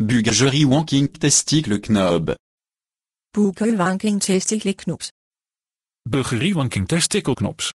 Buggery Wanking Testikelknob. Buggery Wanking Testikelknobs. Buggery Wanking Testikelknobs.